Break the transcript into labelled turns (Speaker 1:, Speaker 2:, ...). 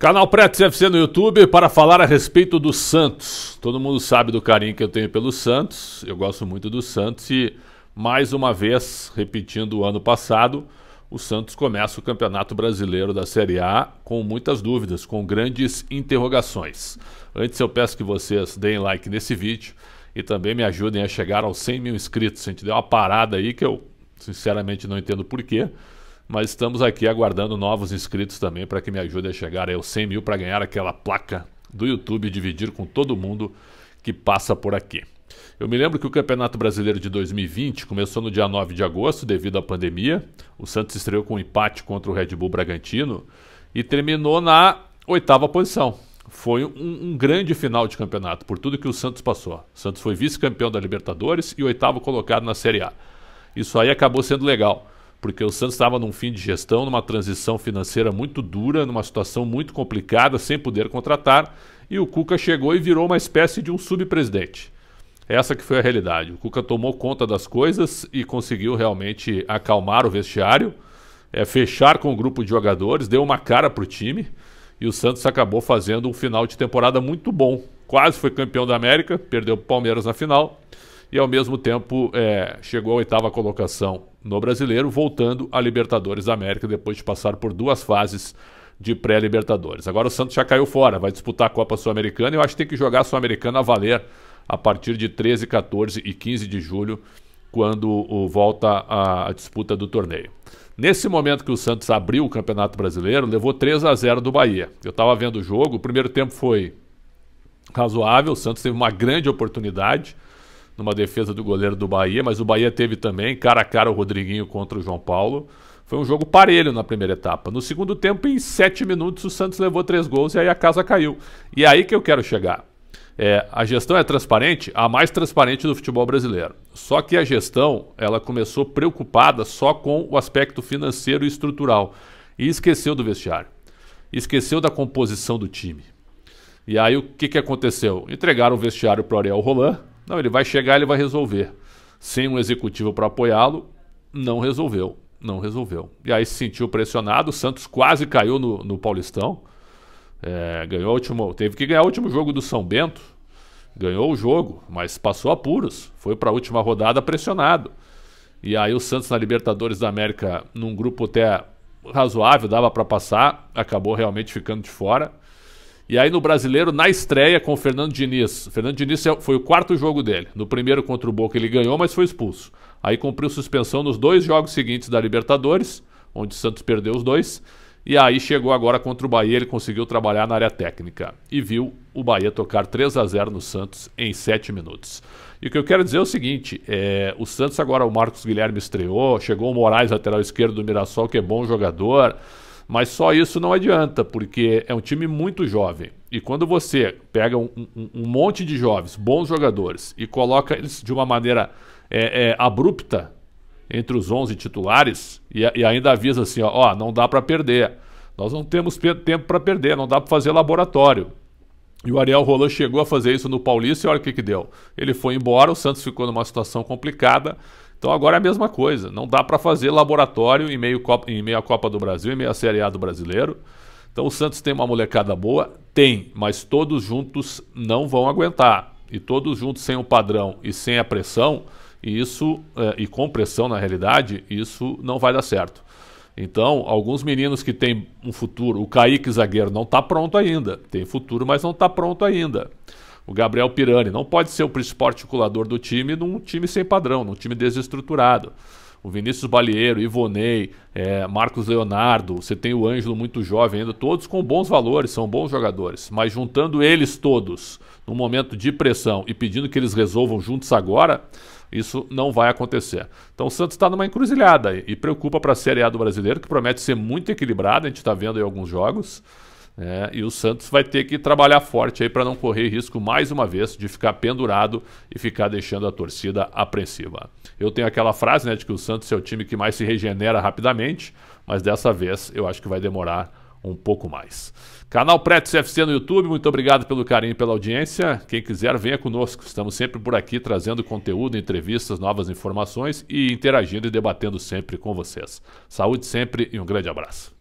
Speaker 1: Canal Pretes FC no YouTube para falar a respeito do Santos. Todo mundo sabe do carinho que eu tenho pelo Santos. Eu gosto muito do Santos e, mais uma vez, repetindo o ano passado, o Santos começa o Campeonato Brasileiro da Série A com muitas dúvidas, com grandes interrogações. Antes, eu peço que vocês deem like nesse vídeo e também me ajudem a chegar aos 100 mil inscritos. A gente deu uma parada aí que eu, sinceramente, não entendo porquê. quê mas estamos aqui aguardando novos inscritos também para que me ajudem a chegar aos 100 mil para ganhar aquela placa do YouTube e dividir com todo mundo que passa por aqui. Eu me lembro que o Campeonato Brasileiro de 2020 começou no dia 9 de agosto devido à pandemia. O Santos estreou com um empate contra o Red Bull Bragantino e terminou na oitava posição. Foi um, um, grande final de campeonato por tudo que o Santos passou. O Santos foi vice-campeão da Libertadores e oitavo colocado na Série A. Isso aí acabou sendo legal porque o Santos estava num fim de gestão, numa transição financeira muito dura, numa situação muito complicada, sem poder contratar, e o Cuca chegou e virou uma espécie de um subpresidente. Essa que foi a realidade. O Cuca tomou conta das coisas e conseguiu realmente acalmar o vestiário, é, fechar com o grupo de jogadores, deu uma cara para o time, e o Santos acabou fazendo um final de temporada muito bom. Quase foi campeão da América, perdeu o Palmeiras na final, e ao mesmo tempo é, chegou à oitava colocação no brasileiro, voltando à Libertadores da América depois de passar por duas fases de pré-Libertadores. Agora o Santos já caiu fora, vai disputar a Copa Sul-Americana e eu acho que tem que jogar a Sul-Americana a valer a partir de 13, 14 e 15 de julho, quando o, volta a, disputa do torneio. Nesse momento que o Santos abriu o Campeonato Brasileiro, levou 3 a 0 do Bahia. Eu estava vendo o jogo, o primeiro tempo foi razoável, o Santos teve uma grande oportunidade, numa defesa do goleiro do Bahia, mas o Bahia teve também cara a cara o Rodriguinho contra o João Paulo. Foi um jogo parelho na primeira etapa. No segundo tempo, em sete minutos, o Santos levou três gols e aí a casa caiu. E é aí que eu quero chegar. É, a gestão é transparente, a mais transparente do futebol brasileiro. Só que a gestão ela começou preocupada só com o aspecto financeiro e estrutural e esqueceu do vestiário, esqueceu da composição do time. E aí o que, que aconteceu? Entregaram o vestiário para o Ariel Roland, não, ele vai chegar, ele vai resolver. Sem um executivo para apoiá-lo, não resolveu. Não resolveu. E aí se sentiu pressionado. O Santos quase caiu no, no Paulistão. É, ganhou o último, teve que ganhar o último jogo do São Bento. Ganhou o jogo, mas passou apuros. Foi para a última rodada pressionado. E aí o Santos na Libertadores da América, num grupo até razoável, dava para passar, acabou realmente ficando de fora. E aí no brasileiro, na estreia com o Fernando Diniz. O Fernando Diniz é foi o quarto jogo dele. No primeiro contra o Boca ele ganhou, mas foi expulso. Aí cumpriu suspensão nos dois jogos seguintes da Libertadores, onde o Santos perdeu os dois. E aí chegou agora contra o Bahia, ele conseguiu trabalhar na área técnica e viu o Bahia tocar 3 a 0 no Santos em 7 minutos. E o que eu quero dizer é o seguinte: é, o Santos agora, o Marcos Guilherme estreou, chegou o Moraes, lateral esquerdo do Mirassol, que é bom jogador. Mas só isso não adianta, porque é um time muito jovem. E quando você pega um, um, um monte de jovens, bons jogadores, e coloca eles de uma maneira é, é, abrupta entre os 11 titulares, e, e ainda avisa assim: ó, ó não dá para perder. Nós não temos tempo para perder, não dá para fazer laboratório. E o Ariel Roland chegou a fazer isso no Paulista e olha o que, que deu. Ele foi embora, o Santos ficou numa situação complicada então agora é a mesma coisa. Não dá para fazer laboratório em meio, Copa, em meio à Copa do Brasil, em meio à Série A do Brasileiro. Então o Santos tem uma molecada boa? Tem, mas todos juntos não vão aguentar. E todos juntos sem o padrão e sem a pressão, e isso, é, e com pressão na realidade, isso não vai dar certo. Então, alguns meninos que têm um futuro, o Kaique zagueiro não está pronto ainda. Tem futuro, mas não está pronto ainda o Gabriel Pirani. Não pode ser o principal articulador do time num time sem padrão, num time desestruturado. O Vinícius Balieiro, Ivonei, é, Marcos Leonardo, você tem o Ângelo muito jovem ainda, todos com bons valores, são bons jogadores. Mas juntando eles todos num momento de pressão e pedindo que eles resolvam juntos agora, isso não vai acontecer. Então o Santos está numa encruzilhada e preocupa para a Série A do brasileiro, que promete ser muito equilibrada, a gente está vendo aí alguns jogos. É, e o Santos vai ter que trabalhar forte aí para não correr risco mais uma vez de ficar pendurado e ficar deixando a torcida apreensiva. Eu tenho aquela frase né, de que o Santos é o time que mais se regenera rapidamente, mas dessa vez eu acho que vai demorar um pouco mais. Canal Pretos FC no YouTube, muito obrigado pelo carinho e pela audiência. Quem quiser, venha conosco. Estamos sempre por aqui trazendo conteúdo, entrevistas, novas informações e interagindo e debatendo sempre com vocês. Saúde sempre e um grande abraço.